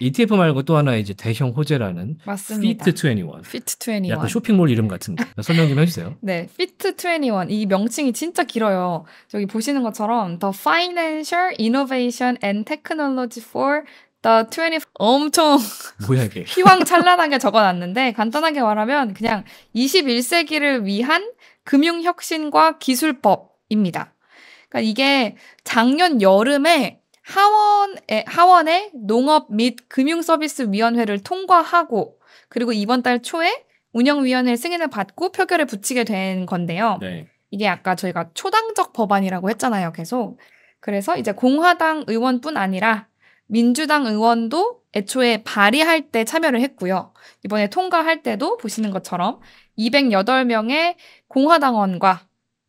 ETF 말고 또 하나 이제 대형 호재라는 맞습니다. 피트 21. 피트 21. 약간 쇼핑몰 이름 같은데 설명 좀 해주세요. 네, 피트 21. 이 명칭이 진짜 길어요. 저기 보시는 것처럼 The Financial Innovation and Technology for The 20 엄청 뭐야 이게 휘황찬란하게 적어놨는데 간단하게 말하면 그냥 21세기를 위한 금융혁신과 기술법입니다. 그러니까 이게 작년 여름에 하원에, 하원의 농업 및 금융서비스위원회를 통과하고 그리고 이번 달 초에 운영위원회 승인을 받고 표결에 붙이게 된 건데요. 네. 이게 아까 저희가 초당적 법안이라고 했잖아요, 계속. 그래서 이제 공화당 의원뿐 아니라 민주당 의원도 애초에 발의할 때 참여를 했고요. 이번에 통과할 때도 보시는 것처럼 208명의 공화당원과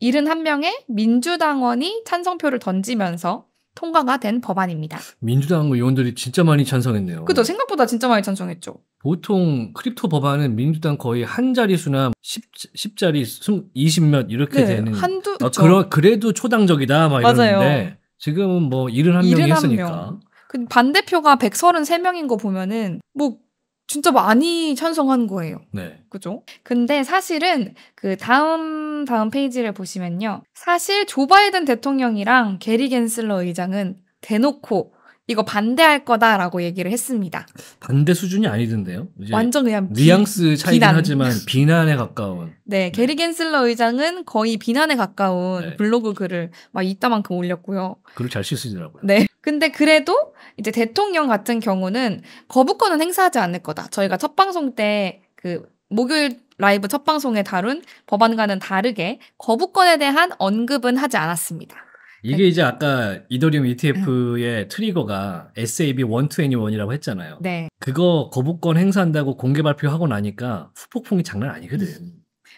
71명의 민주당원이 찬성표를 던지면서 통과가 된 법안입니다. 민주당 의원들이 진짜 많이 찬성했네요. 그죠 생각보다 진짜 많이 찬성했죠. 보통 크립토 법안은 민주당 거의 한 자리수나 10, 자리 20몇 이렇게 네, 되는 한두 아, 그러, 그래도 초당적이다 막 이러는데 지금은 뭐 71명이 71명. 했으니까 그 반대표가 133명인 거 보면은 뭐 진짜 많이 찬성한 거예요. 네. 그죠? 근데 사실은 그 다음 다음 페이지를 보시면요. 사실 조 바이든 대통령이랑 게리 겐슬러 의장은 대놓고 이거 반대할 거다라고 얘기를 했습니다. 반대 수준이 아니던데요? 완전 그냥 뉘앙스 차이긴 비난. 하지만 비난에 가까운. 네, 네, 게리 겐슬러 의장은 거의 비난에 가까운 네. 블로그 글을 막 이따만큼 올렸고요. 글을 잘 쓰시더라고요. 네. 근데 그래도 이제 대통령 같은 경우는 거부권은 행사하지 않을 거다. 저희가 첫 방송 때 그 목요일 라이브 첫 방송에 다룬 법안과는 다르게 거부권에 대한 언급은 하지 않았습니다. 이게 이제 아까 이더리움 ETF의 음. 트리거가 SAB 121이라고 했잖아요. 네. 그거 거부권 행사한다고 공개 발표하고 나니까 후폭풍이 장난 아니거든. 음,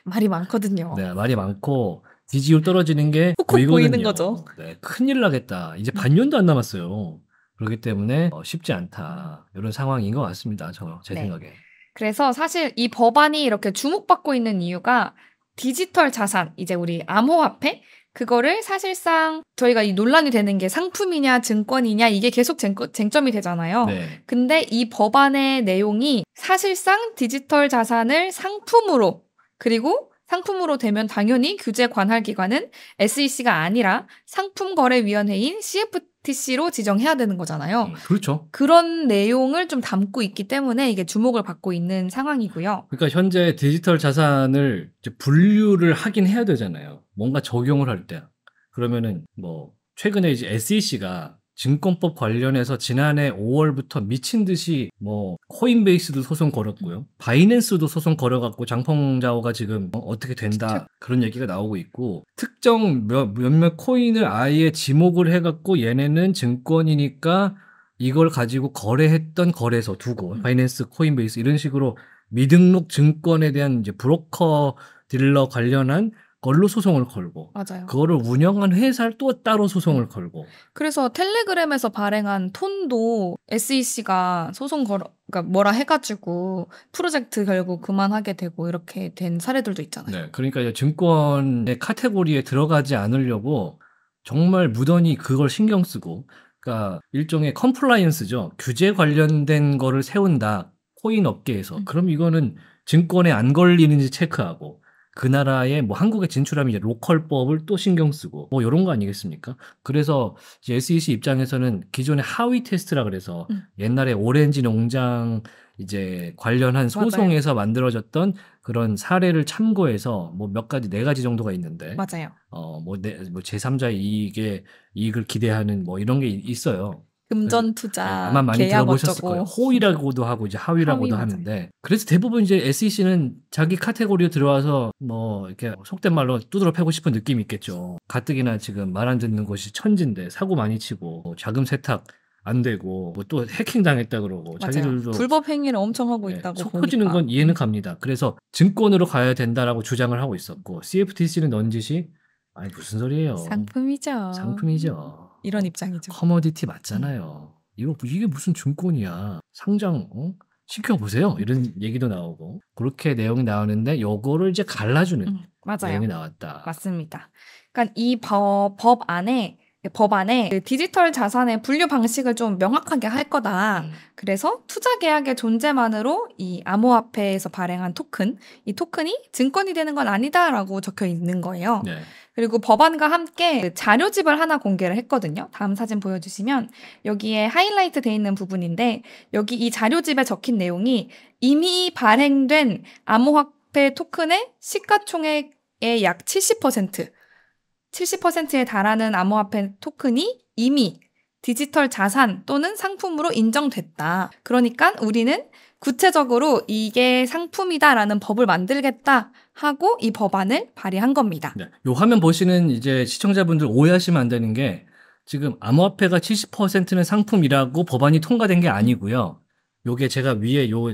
말이 많거든요. 네, 말이 많고 지지율 떨어지는 게 후폭 뭐 거든 보이는 거죠. 네, 큰일 나겠다. 이제 음. 반년도 안 남았어요. 그렇기 때문에 어, 쉽지 않다. 이런 상황인 것 같습니다. 저제 네. 생각에. 그래서 사실 이 법안이 이렇게 주목받고 있는 이유가 디지털 자산, 이제 우리 암호화폐 그거를 사실상 저희가 이 논란이 되는 게 상품이냐 증권이냐 이게 계속 쟁, 점이 되잖아요. 네. 근데 이 법안의 내용이 사실상 디지털 자산을 상품으로 그리고 상품으로 되면 당연히 규제 관할 기관은 SEC가 아니라 상품거래위원회인 CFT TC로 지정해야 되는 거잖아요. 음, 그렇죠. 그런 내용을 좀 담고 있기 때문에 이게 주목을 받고 있는 상황이고요. 그러니까 현재 디지털 자산을 분류를 하긴 해야 되잖아요. 뭔가 적용을 할 때. 그러면은 뭐 최근에 이제 SEC가 증권법 관련해서 지난해 5월부터 미친 듯이 뭐 코인베이스도 소송 걸었고요. 음. 바이낸스도 소송 걸어갖고 장펑자오가 지금 뭐 어떻게 된다 그런 얘기가 나오고 있고 특정 몇, 몇몇 코인을 아예 지목을 해갖고 얘네는 증권이니까 이걸 가지고 거래했던 거래소 두고 음. 바이낸스 코인베이스 이런 식으로 미등록 증권에 대한 이제 브로커 딜러 관련한 그걸로 소송을 걸고 맞아요. 그거를 운영한 회사를 또 따로 소송을 음. 걸고 그래서 텔레그램에서 발행한 톤도 SEC가 소송 걸어 그러니까 뭐라 해가지고 프로젝트 결국 그만하게 되고 이렇게 된 사례들도 있잖아요. 네, 그러니까 증권의 카테고리에 들어가지 않으려고 정말 무던히 그걸 신경 쓰고 그러니까 일종의 컴플라이언스죠 규제 관련된 거를 세운다 코인 업계에서 음. 그럼 이거는 증권에 안 걸리는지 체크하고 그나라의뭐 한국에 진출하면 이제 로컬법을 또 신경 쓰고 뭐 이런 거 아니겠습니까? 그래서 이제 SEC 입장에서는 기존의 하위 테스트라 그래서 음. 옛날에 오렌지 농장 이제 관련한 소송에서 맞아요. 만들어졌던 그런 사례를 참고해서 뭐 몇 가지 네 가지 정도가 있는데 맞아요. 어뭐뭐 뭐, 뭐 제3자의 이익에 이익을 기대하는 뭐 이런 게 있어요. 금전 네. 투자 네, 아마 많이 들어보셨을 어쩌고. 거예요. 호위라고도 하고 이제 하위라고도 하위 하는데 그래서 대부분 이제 SEC는 자기 카테고리에 들어와서 뭐 이렇게 속된 말로 두드러 패고 싶은 느낌이 있겠죠. 가뜩이나 지금 말 안 듣는 곳이 천진데 사고 많이 치고 뭐 자금 세탁 안 되고 뭐또 해킹 당했다 그러고 맞아요. 자기들도 불법 행위를 엄청 하고 네, 있다고 속 터지는 건 이해는 갑니다. 그래서 증권으로 가야 된다라고 주장을 하고 있었고 CFTC는 넌 짓이 아니 무슨 소리예요? 상품이죠. 상품이죠. 이런 입장이죠. 커머디티 맞잖아요. 음. 이거 이게 무슨 증권이야? 상장 어? 시켜보세요. 이런 얘기도 나오고 그렇게 내용이 나오는데 요거를 이제 갈라주는 음, 맞아요. 내용이 나왔다. 맞습니다. 그러니까 이법법 안에 예, 법안에 그 디지털 자산의 분류 방식을 좀 명확하게 할 거다. 음. 그래서 투자 계약의 존재만으로 이 암호화폐에서 발행한 토큰, 이 토큰이 증권이 되는 건 아니다라고 적혀 있는 거예요. 네. 그리고 법안과 함께 그 자료집을 하나 공개를 했거든요. 다음 사진 보여주시면 여기에 하이라이트 돼 있는 부분인데 여기 이 자료집에 적힌 내용이 이미 발행된 암호화폐 토큰의 시가총액의 약70% 70%에 달하는 암호화폐 토큰이 이미 디지털 자산 또는 상품으로 인정됐다. 그러니까 우리는 구체적으로 이게 상품이다라는 법을 만들겠다 하고 이 법안을 발의한 겁니다. 네. 요 화면 보시는 이제 시청자분들 오해하시면 안 되는 게 지금 암호화폐가 70%는 상품이라고 법안이 통과된 게 아니고요. 요게 제가 위에 요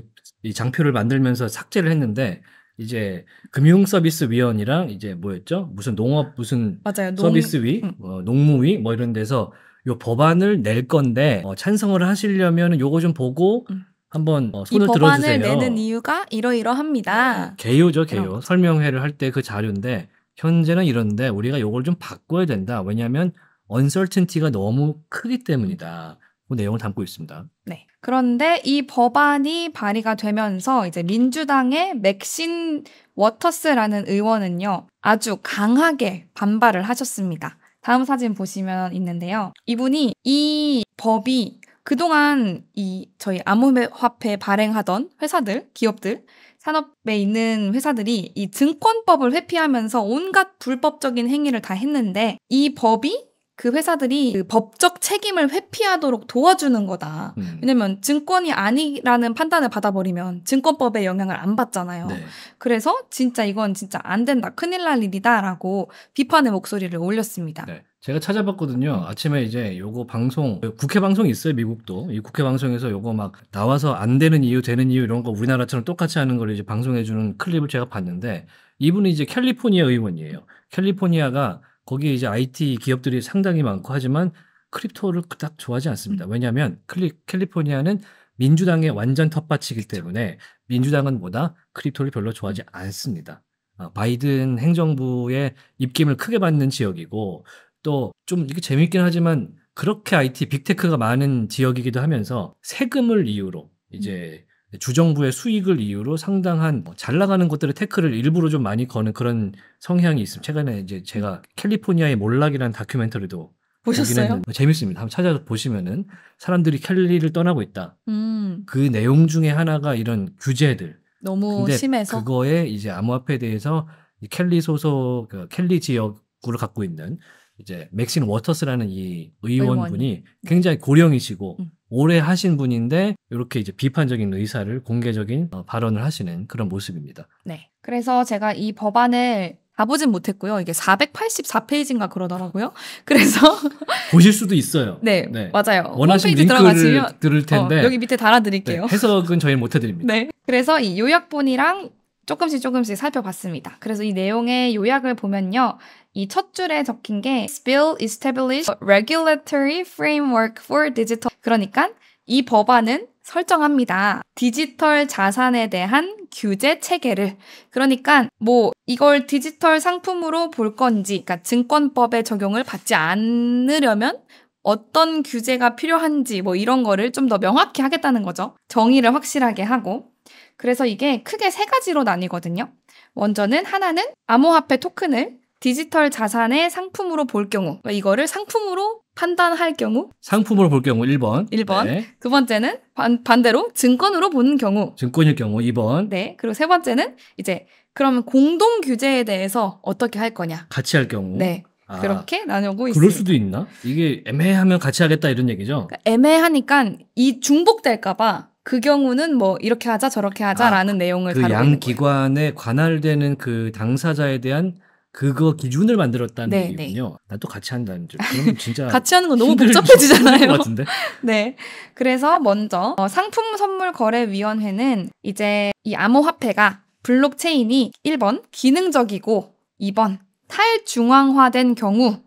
장표를 만들면서 삭제를 했는데 이제 금융 서비스 위원이랑 이제 뭐였죠? 무슨 농업 무슨 맞아요. 서비스위, 농... 어, 농무위 뭐 이런 데서 요 법안을 낼 건데 어, 찬성을 하시려면 요거 좀 보고 음. 한번 어, 손을 이 들어주세요. 법안을 내는 이유가 이러이러합니다. 개요죠, 개요. 설명회를 할 때 그 자료인데 현재는 이런데 우리가 요걸 좀 바꿔야 된다. 왜냐하면 언설튼티가 너무 크기 때문이다. 그 내용을 담고 있습니다. 네. 그런데 이 법안이 발의가 되면서 이제 민주당의 맥신 워터스라는 의원은요, 아주 강하게 반발을 하셨습니다. 다음 사진 보시면 있는데요. 이분이 이 법이 그동안 이 저희 암호화폐 발행하던 회사들, 기업들, 산업에 있는 회사들이 이 증권법을 회피하면서 온갖 불법적인 행위를 다 했는데 이 법이 그 회사들이 그 법적 책임을 회피하도록 도와주는 거다. 음. 왜냐면 증권이 아니라는 판단을 받아버리면 증권법의 영향을 안 받잖아요. 네. 그래서 진짜 이건 진짜 안 된다. 큰일 날 일이다라고 비판의 목소리를 올렸습니다. 네. 제가 찾아봤거든요. 아침에 이제 요거 방송, 그 국회 방송이 있어요, 미국도. 이 국회 방송에서 요거 막 나와서 안 되는 이유, 되는 이유 이런 거 우리나라처럼 똑같이 하는 걸 이제 방송해주는 클립을 제가 봤는데 이분은 이제 캘리포니아 의원이에요. 캘리포니아가 거기에 이제 IT 기업들이 상당히 많고 하지만 크립토를 그닥 좋아하지 않습니다. 음. 왜냐하면 클리, 캘리포니아는 민주당의 완전 텃밭이기 때문에 민주당은 뭐다 크립토를 별로 좋아하지 않습니다. 어, 바이든 행정부의 입김을 크게 받는 지역이고 또 좀 이게 재밌긴 하지만 그렇게 IT 빅테크가 많은 지역이기도 하면서 세금을 이유로 이제 음. 네, 주정부의 수익을 이유로 상당한 뭐 잘 나가는 것들의 테크를 일부러 좀 많이 거는 그런 성향이 있습니다. 최근에 이제 제가 캘리포니아의 몰락이라는 다큐멘터리도 보셨어요? 재밌습니다. 한번 찾아서 보시면은 사람들이 캘리를 떠나고 있다. 음. 그 내용 중에 하나가 이런 규제들. 너무 심해서 그거에 이제 암호화폐에 대해서 캘리 소속 그 캘리 지역구를 갖고 있는 이제 맥신 워터스라는 이 의원분이 의원. 굉장히 고령이시고 음. 오래 하신 분인데 이렇게 이제 비판적인 의사를 공개적인 어, 발언을 하시는 그런 모습입니다. 네. 그래서 제가 이 법안을 가보진 못했고요. 이게 484페이지인가 그러더라고요. 그래서 보실 수도 있어요. 네, 네. 맞아요. 원하시는 링크를 들어가시면, 들을 어, 텐데 어, 여기 밑에 달아드릴게요. 네, 해석은 저희 못해드립니다. 네, 그래서 이 요약본이랑 조금씩 조금씩 살펴봤습니다. 그래서 이 내용의 요약을 보면요. 이첫 줄에 적힌 게 s p i l l established regulatory framework for digital. 그러니까 이 법안은 설정합니다. 디지털 자산에 대한 규제 체계를. 그러니까 뭐 이걸 디지털 상품으로 볼 건지, 그러니까 증권법의 적용을 받지 않으려면 어떤 규제가 필요한지 뭐 이런 거를 좀 더 명확히 하겠다는 거죠. 정의를 확실하게 하고. 그래서 이게 크게 세 가지로 나뉘거든요. 먼저는 하나는 암호화폐 토큰을 디지털 자산의 상품으로 볼 경우 그러니까 이거를 상품으로 판단할 경우 상품으로 볼 경우 1번 1번 네. 두 번째는 반, 반대로 증권으로 보는 경우 증권일 경우 2번 네 그리고 세 번째는 이제 그러면 공동 규제에 대해서 어떻게 할 거냐 같이 할 경우 네 아, 그렇게 나누고 있습니다. 그럴 수도 있나? 이게 애매하면 같이 하겠다 이런 얘기죠. 그러니까 애매하니까 이 중복될까봐 그 경우는 뭐 이렇게 하자 저렇게 하자라는 아, 내용을 그 다루는 그양 기관에 관할되는 그 당사자에 대한 그거 기준을 만들었다는 네, 얘기군요. 네. 나도 같이 한다는 줄. 그러 진짜 같이 하는 건 너무 복잡해지잖아요. 같은데. 네. 그래서 먼저 어, 상품 선물 거래 위원회는 이제 이 암호화폐가 블록체인이 1번 기능적이고 2번 탈중앙화된 경우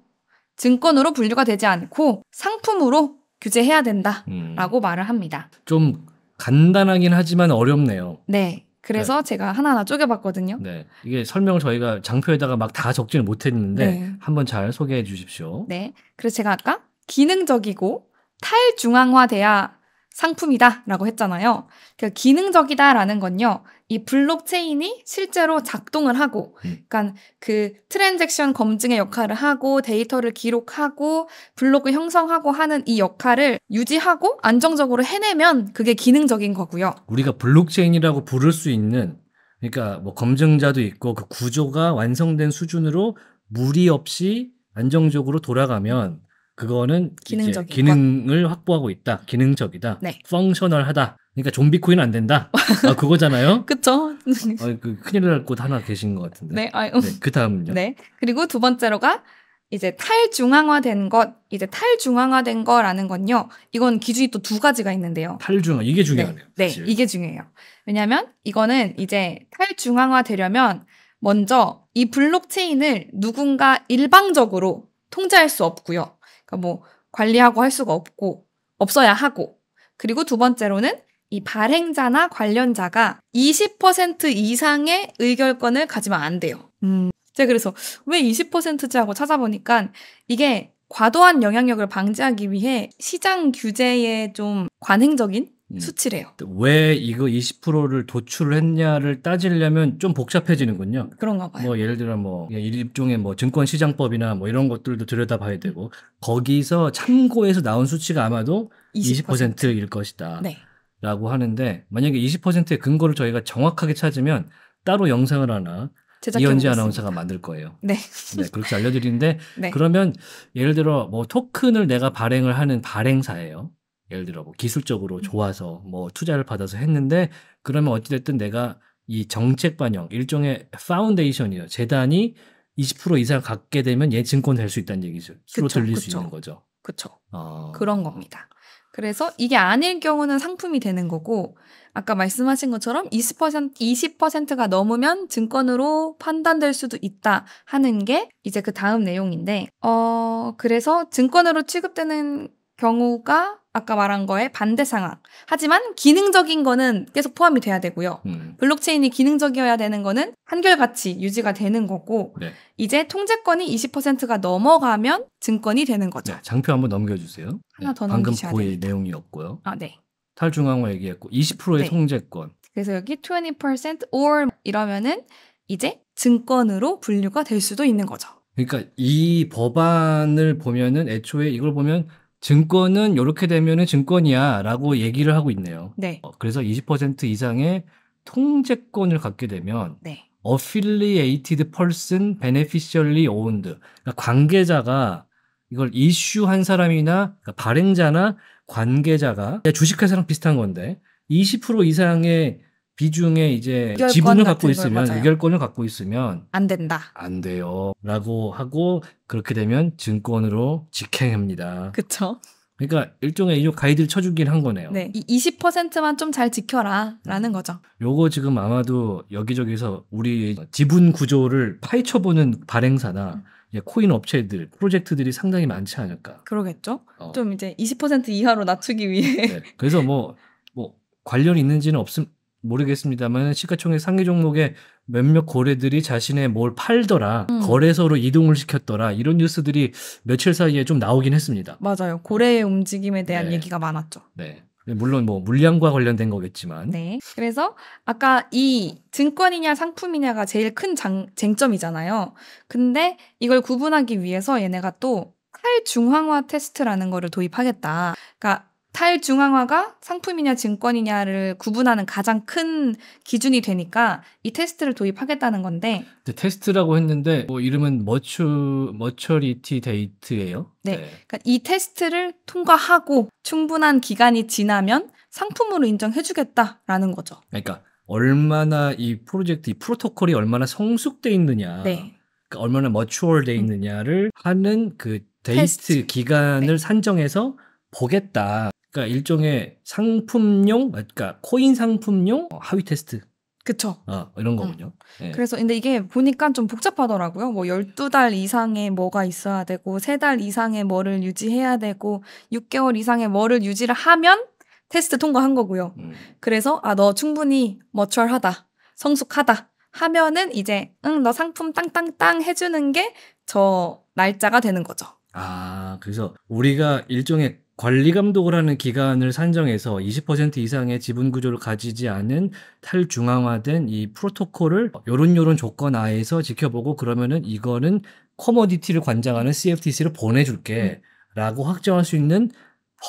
증권으로 분류가 되지 않고 상품으로 규제해야 된다라고 음. 말을 합니다. 좀 간단하긴 하지만 어렵네요. 네. 그래서 네. 제가 하나하나 쪼개봤거든요. 네. 이게 설명을 저희가 장표에다가 막 다 적지는 못했는데 네. 한번 잘 소개해 주십시오. 네. 그래서 제가 아까 기능적이고 탈중앙화돼야 상품이다라고 했잖아요. 그 기능적이다라는 건요. 이 블록체인이 실제로 작동을 하고, 음. 그러니까 그 트랜잭션 검증의 역할을 하고 데이터를 기록하고 블록을 형성하고 하는 이 역할을 유지하고 안정적으로 해내면 그게 기능적인 거고요. 우리가 블록체인이라고 부를 수 있는 그러니까 뭐 검증자도 있고 그 구조가 완성된 수준으로 무리 없이 안정적으로 돌아가면 그거는 기능적인 기능을 것. 확보하고 있다. 기능적이다. 네. 펑셔널하다. 그러니까 좀비 코인 안 된다. 아, 그거잖아요. 그쵸? 아, 그 큰일 날 곳 하나 계신 것 같은데. 네, 아유. 네, 그 다음은요. 네. 그리고 두 번째로가 이제 탈중앙화된 것, 이제 탈중앙화된 거라는 건요. 이건 기준이 또 두 가지가 있는데요. 탈중앙 이게 네, 중요하네요. 네, 네, 이게 중요해요. 왜냐하면 이거는 이제 탈중앙화 되려면 먼저 이 블록체인을 누군가 일방적으로 통제할 수 없고요. 그러니까 뭐 관리하고 할 수가 없고 없어야 하고 그리고 두 번째로는 이 발행자나 관련자가 20% 이상의 의결권을 가지면 안 돼요. 음. 제가 네, 그래서 왜 20%지 하고 찾아보니까 이게 과도한 영향력을 방지하기 위해 시장 규제에 좀 관행적인 음. 수치래요. 왜 이거 20%를 도출을 했냐를 따지려면 좀 복잡해지는군요. 그런가 봐요. 뭐 예를 들어 뭐 일종의 뭐 증권시장법이나 뭐 이런 것들도 들여다봐야 되고 거기서 참고해서 나온 수치가 아마도 20%일 20%일 것이다. 네. 라고 하는데 만약에 20%의 근거를 저희가 정확하게 찾으면 따로 영상을 하나 이현지 아나운서가 만들 거예요. 네. 네 그렇게 알려드리는데 네. 그러면 예를 들어 뭐 토큰을 내가 발행을 하는 발행사예요. 예를 들어 뭐 기술적으로 음. 좋아서 뭐 투자를 받아서 했는데 그러면 어찌됐든 내가 이 정책 반영 일종의 파운데이션이에요. 재단이 20% 이상 갖게 되면 예 증권 될 수 있다는 얘기죠. 수로 그 들릴 그쵸. 수 있는 거죠. 그렇죠. 어... 그런 겁니다. 그래서 이게 아닐 경우는 상품이 되는 거고 아까 말씀하신 것처럼 20%, 20%가 넘으면 증권으로 판단될 수도 있다 하는 게 이제 그 다음 내용인데, 어, 그래서 증권으로 취급되는 경우가 아까 말한 거에 반대 상황. 하지만 기능적인 거는 계속 포함이 돼야 되고요. 음. 블록체인이 기능적이어야 되는 거는 한결같이 유지가 되는 거고 네. 이제 통제권이 20%가 넘어가면 증권이 되는 거죠. 네, 장표 한번 넘겨주세요. 하나 네, 더 방금 보기셔야방 내용이었고요. 아, 네. 탈중앙화 얘기했고 20%의 네. 통제권. 그래서 여기 20% or 이러면은 이제 증권으로 분류가 될 수도 있는 거죠. 그러니까 이 법안을 보면은 애초에 이걸 보면 증권은 이렇게 되면은 증권이야라고 얘기를 하고 있네요. 네. 어, 그래서 20% 이상의 통제권을 갖게 되면 네. affiliated person beneficially owned 그러니까 관계자가 이걸 이슈한 사람이나 그러니까 발행자나 관계자가 주식회사랑 비슷한 건데 20% 이상의 비중에 이제 지분을 갖고 있으면 의결권을 갖고 있으면 안 된다. 안 돼요라고 하고 그렇게 되면 증권으로 직행합니다. 그렇죠. 그러니까 일종의 이 가이드를 쳐주긴 한 거네요. 네, 이 20%만 좀 잘 지켜라라는 거죠. 요거 지금 아마도 여기저기서 우리 지분 구조를 파헤쳐보는 발행사나 음. 코인 업체들 프로젝트들이 상당히 많지 않을까. 그러겠죠. 어. 좀 이제 20% 이하로 낮추기 위해. 네. 그래서 뭐뭐 뭐 관련 있는지는 없음 모르겠습니다만 시가총액 상위 종목에 몇몇 거래들이 자신의 뭘 팔더라, 음. 거래소로 이동을 시켰더라 이런 뉴스들이 며칠 사이에 좀 나오긴 했습니다. 맞아요. 고래의 움직임에 대한 네. 얘기가 많았죠. 네. 물론 뭐 물량과 관련된 거겠지만. 네. 그래서 아까 이 증권이냐 상품이냐가 제일 큰 장, 쟁점이잖아요. 근데 이걸 구분하기 위해서 얘네가 또칼중앙화 테스트라는 거를 도입하겠다. 그러니까 탈중앙화가 상품이냐 증권이냐를 구분하는 가장 큰 기준이 되니까 이 테스트를 도입하겠다는 건데. 네, 테스트라고 했는데 뭐 이름은 머추 머처리티 데이트예요. 네, 네. 그러니까 이 테스트를 통과하고 충분한 기간이 지나면 상품으로 인정해주겠다라는 거죠. 그러니까 얼마나 이 프로젝트 이 프로토콜이 얼마나 성숙돼 있느냐. 네. 그러니까 얼마나 머추얼돼 음. 있느냐를 음. 하는 그 데이트 테스트. 기간을 네. 산정해서 보겠다. 그러니까 일종의 상품용, 그러니까 코인 상품용 어, 하위 테스트. 그쵸. 어, 이런 음. 거군요. 응. 네. 그래서 근데 이게 보니까 좀 복잡하더라고요. 뭐 12달 이상의 뭐가 있어야 되고, 3달 이상의 뭐를 유지해야 되고, 6개월 이상의 뭐를 유지를 하면 테스트 통과한 거고요. 음. 그래서 아, 너 충분히 머추얼하다. 성숙하다. 하면은 이제 응, 너 상품 땅땅땅 해주는 게 저 날짜가 되는 거죠. 아, 그래서 우리가 일종의 관리 감독을 하는 기관을 산정해서 20% 이상의 지분 구조를 가지지 않은 탈중앙화된 이 프로토콜을 요런 요런 조건 하에서 지켜보고 그러면은 이거는 커머디티를 관장하는 CFTC를 보내줄게 음. 라고 확정할 수 있는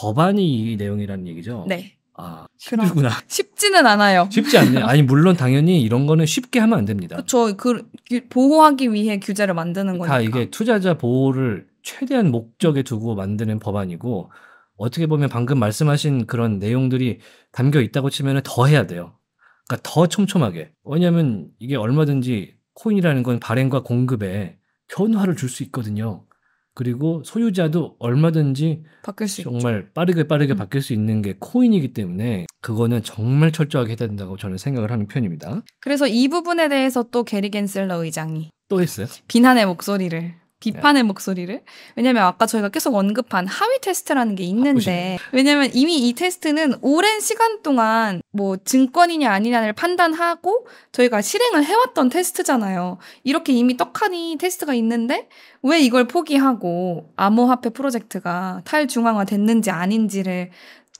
법안이 이 내용이라는 얘기죠. 네. 아, 힘들구나. 쉽지는 않아요. 쉽지 않네. 아니, 물론 당연히 이런 거는 쉽게 하면 안 됩니다. 그렇죠. 그, 보호하기 위해 규제를 만드는 거니까. 다 이게 투자자 보호를 최대한 목적에 두고 만드는 법안이고 어떻게 보면 방금 말씀하신 그런 내용들이 담겨 있다고 치면 더 해야 돼요. 그러니까 더 촘촘하게. 왜냐하면 이게 얼마든지 코인이라는 건 발행과 공급에 변화를 줄 수 있거든요. 그리고 소유자도 얼마든지 바뀔 수 정말 있죠. 빠르게 빠르게 음. 바뀔 수 있는 게 코인이기 때문에 그거는 정말 철저하게 해야 된다고 저는 생각을 하는 편입니다. 그래서 이 부분에 대해서 또 게리 겐셀러 의장이 또 했어요? 비난의 목소리를 비판의 목소리를. 왜냐면 아까 저희가 계속 언급한 하위 테스트라는 게 있는데, 왜냐면 이미 이 테스트는 오랜 시간 동안 뭐 증권이냐 아니냐를 판단하고 저희가 실행을 해왔던 테스트잖아요. 이렇게 이미 떡하니 테스트가 있는데, 왜 이걸 포기하고 암호화폐 프로젝트가 탈중앙화 됐는지 아닌지를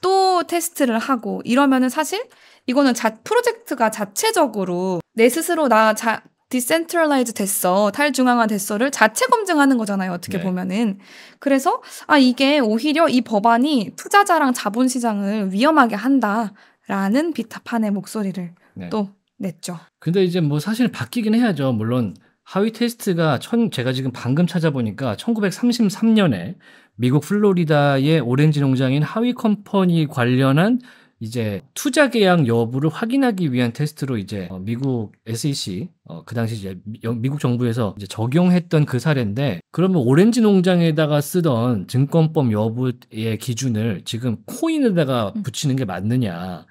또 테스트를 하고 이러면은 사실 이거는 자, 프로젝트가 자체적으로 내 스스로 나 자, 디센트럴라이즈 됐어, 탈중앙화 됐어를 자체 검증하는 거잖아요. 어떻게 네. 보면은. 그래서 아 이게 오히려 이 법안이 투자자랑 자본시장을 위험하게 한다라는 비타판의 목소리를 네. 또 냈죠. 근데 이제 뭐 사실 바뀌긴 해야죠. 물론 하위 테스트가 천, 제가 지금 방금 찾아보니까 1933년에 미국 플로리다의 오렌지 농장인 하위 컴퍼니 관련한 이제 투자 계약 여부를 확인하기 위한 테스트로 이제 어, 미국 SEC 어, 그 당시 이제 미국 정부에서 이제 적용했던 그 사례인데 그러면 오렌지 농장에다가 쓰던 증권법 여부의 기준을 지금 코인에다가 음. 붙이는 게 맞느냐라고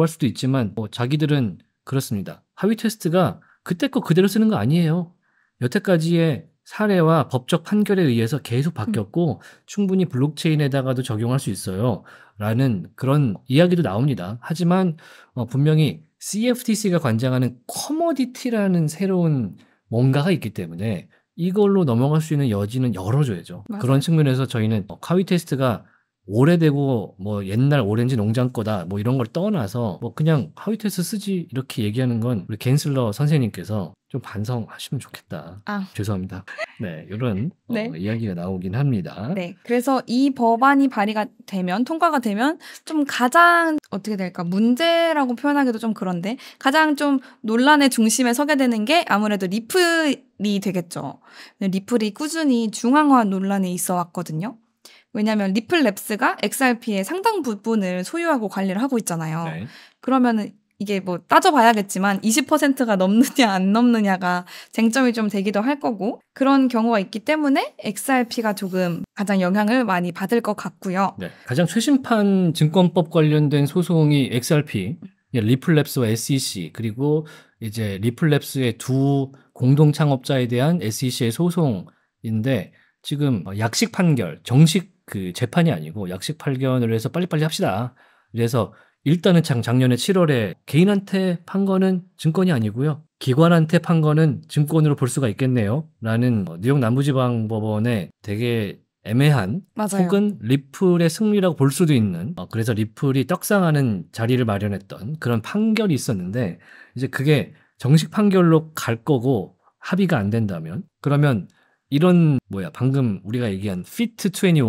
할 수도 있지만 뭐 자기들은 그렇습니다. 하위 테스트가 그때 거 그대로 쓰는 거 아니에요. 여태까지의 사례와 법적 판결에 의해서 계속 음. 바뀌었고 음. 충분히 블록체인에다가도 적용할 수 있어요. 라는 그런 이야기도 나옵니다. 하지만 어, 분명히 CFTC가 관장하는 커머디티라는 새로운 뭔가가 있기 때문에 이걸로 넘어갈 수 있는 여지는 열어줘야죠. 맞아요. 그런 측면에서 저희는 어, 카위 테스트가 오래되고 뭐 옛날 오렌지 농장 거다 뭐 이런 걸 떠나서 뭐 그냥 하위테스 쓰지 이렇게 얘기하는 건 우리 겐슬러 선생님께서 좀 반성하시면 좋겠다. 아. 죄송합니다. 네, 이런 어, 네. 어, 이야기가 나오긴 합니다. 네, 그래서 이 법안이 발의가 되면 통과가 되면 좀 가장 어떻게 될까 문제라고 표현하기도 좀 그런데 가장 좀 논란의 중심에 서게 되는 게 아무래도 리플이 되겠죠. 네, 리플이 꾸준히 중앙화 논란에 있어 왔거든요. 왜냐하면 리플랩스가 XRP의 상당 부분을 소유하고 관리를 하고 있잖아요. 네. 그러면 이게 뭐 따져봐야겠지만 20%가 넘느냐 안 넘느냐가 쟁점이 좀 되기도 할 거고 그런 경우가 있기 때문에 XRP가 조금 가장 영향을 많이 받을 것 같고요. 네. 가장 최신판 증권법 관련된 소송이 XRP, 리플랩스와 SEC 그리고 이제 리플랩스의 두 공동 창업자에 대한 SEC의 소송인데 지금 어, 약식 판결, 정식 그 재판이 아니고 약식 발견을 해서 빨리빨리 합시다. 그래서 일단은 작년에 7월에 개인한테 판 거는 증권이 아니고요. 기관한테 판 거는 증권으로 볼 수가 있겠네요. 라는 뉴욕 남부지방법원의 되게 애매한 맞아요. 혹은 리플의 승리라고 볼 수도 있는 어, 그래서 리플이 떡상하는 자리를 마련했던 그런 판결이 있었는데 이제 그게 정식 판결로 갈 거고 합의가 안 된다면 그러면 이런 뭐야 방금 우리가 얘기한 피트 21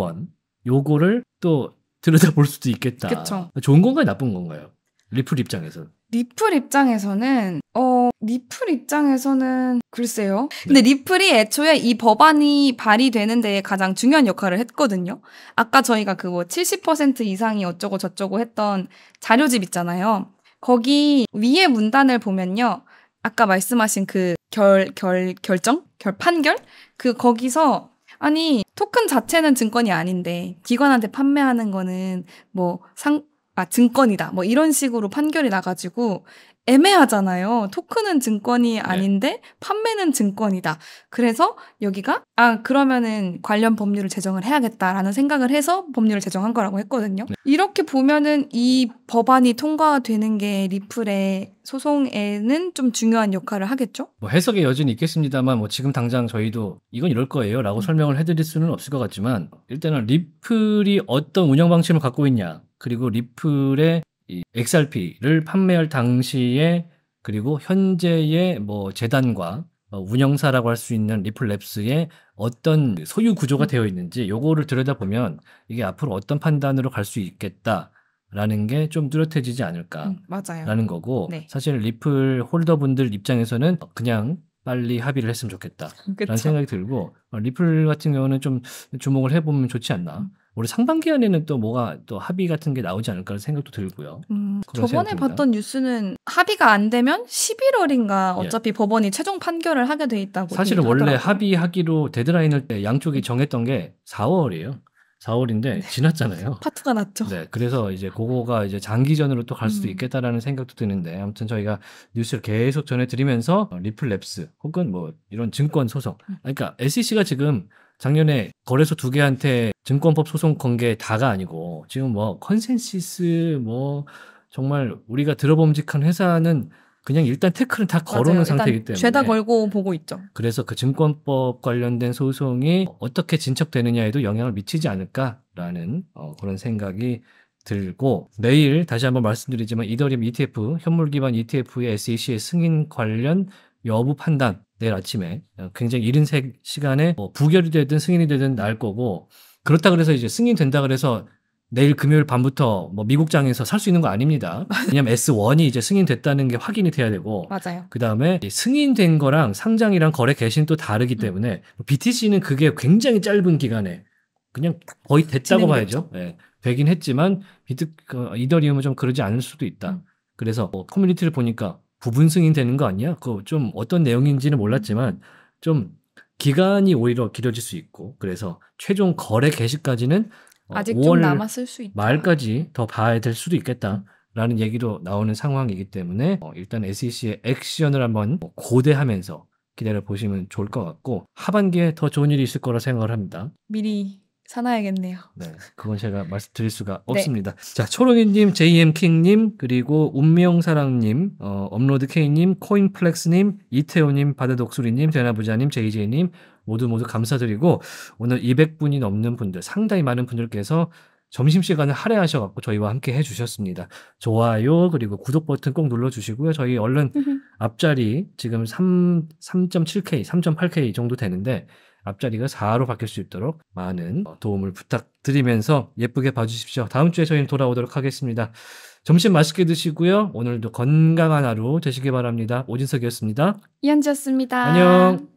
요거를 또 들여다볼 수도 있겠다. 그쵸. 좋은 건가요, 나쁜 건가요? 리플 입장에서는. 리플 입장에서는 어 리플 입장에서는 글쎄요. 네. 근데 네. 리플이 애초에 이 법안이 발의되는 데에 가장 중요한 역할을 했거든요. 아까 저희가 그거70% 이상이 어쩌고 저쩌고 했던 자료집 있잖아요. 거기 위에 문단을 보면요. 아까 말씀하신 그 결, 결, 결정? 결, 판결? 그 거기서 아니 토큰 자체는 증권이 아닌데 기관한테 판매하는 거는 뭐상 아, 증권이다. 뭐 이런 식으로 판결이 나가지고 애매하잖아요. 토큰은 증권이 네. 아닌데 네. 판매는 증권이다. 그래서 여기가 아 그러면은 관련 법률을 제정을 해야겠다라는 생각을 해서 법률을 제정한 거라고 했거든요. 네. 이렇게 보면은 이 법안이 통과되는 게 리플의 소송에는 좀 중요한 역할을 하겠죠. 뭐 해석의 여지는 있겠습니다만 뭐 지금 당장 저희도 이건 이럴 거예요라고 음. 설명을 해드릴 수는 없을 것 같지만 일단은 리플이 어떤 운영 방침을 갖고 있냐 그리고 리플의 이 XRP를 판매할 당시에 그리고 현재의 뭐 재단과 뭐 운영사라고 할 수 있는 리플랩스의 어떤 소유 구조가 되어 있는지 요거를 들여다보면 이게 앞으로 어떤 판단으로 갈 수 있겠다. 라는 게 좀 뚜렷해지지 않을까. 음, 맞아요. 라는 거고, 네. 사실 리플 홀더분들 입장에서는 그냥 빨리 합의를 했으면 좋겠다. 라는 생각이 들고, 리플 같은 경우는 좀 주목을 해보면 좋지 않나. 음. 올해 상반기 안에는 또 뭐가 또 합의 같은 게 나오지 않을까 생각도 들고요. 음, 저번에 봤던 뉴스는 합의가 안 되면 11월인가 예. 어차피 예. 법원이 최종 판결을 하게 돼 있다고. 사실은 원래 합의하기로 데드라인을 양쪽이 네. 정했던 게 4월이에요. 4월인데 네. 지났잖아요. 파트가 났죠. 네, 그래서 이제 그거가 이제 장기전으로 또 갈 수도 음. 있겠다라는 생각도 드는데 아무튼 저희가 뉴스를 계속 전해드리면서 리플랩스 혹은 뭐 이런 증권 소송, 음. 그러니까 SEC가 지금 작년에 거래소 두 개한테 증권법 소송 건 게 다가 아니고 지금 뭐 컨센시스 뭐 정말 우리가 들어봄직한 회사는 그냥 일단 테크은다 걸어놓은 상태이기 때문에 죄다 걸고 보고 있죠. 그래서 그 증권법 관련된 소송이 어떻게 진척되느냐에도 영향을 미치지 않을까라는 어, 그런 생각이 들고 내일 다시 한번 말씀드리지만 이더리움 ETF 현물 기반 ETF의 SEC의 승인 관련 여부 판단 내일 아침에 굉장히 이른 시간에 뭐 부결이 되든 승인이 되든 날 거고 그렇다 그래서 이제 승인 된다 그래서 내일 금요일 밤부터 뭐 미국장에서 살 수 있는 거 아닙니다. 왜냐면 S1이 이제 승인됐다는 게 확인이 돼야 되고. 맞아요. 그 다음에 승인된 거랑 상장이랑 거래 개시는 또 다르기 음. 때문에 음. BTC는 그게 굉장히 짧은 기간에 그냥 거의 아, 됐다고 봐야죠. 예. 네. 되긴 했지만 비트, 그 이더리움은 좀 그러지 않을 수도 있다. 음. 그래서 뭐 커뮤니티를 보니까 부분승인 되는 거 아니야? 그 좀 어떤 내용인지는 몰랐지만 좀 기간이 오히려 길어질 수 있고 그래서 최종 거래 개시까지는 어, 아직 5월 좀 남았을 수 있다. 말까지 더 봐야 될 수도 있겠다라는 얘기도 나오는 상황이기 때문에 어, 일단 SEC의 액션을 한번 고대하면서 기다려 보시면 좋을 것 같고 하반기에 더 좋은 일이 있을 거라 생각을 합니다. 미리 사놔야겠네요. 네, 그건 제가 말씀드릴 수가 네. 없습니다. 자, 초롱이님, JM킹님, 그리고 운명사랑님, 어, 업로드K님, 코인플렉스님, 이태호님, 바다독수리님, 대나부자님, JJ님 모두 모두 감사드리고 오늘 200분이 넘는 분들, 상당히 많은 분들께서 점심시간을 할애하셔갖고 저희와 함께 해주셨습니다. 좋아요, 그리고 구독 버튼 꼭 눌러주시고요. 저희 얼른 앞자리 지금 3, 3.7K, 3.8K 정도 되는데 앞자리가 4로 바뀔 수 있도록 많은 어, 도움을 부탁드리면서 예쁘게 봐주십시오. 다음 주에 저희는 돌아오도록 하겠습니다. 점심 맛있게 드시고요. 오늘도 건강한 하루 되시길 바랍니다. 오진석이었습니다. 이현지였습니다. 안녕.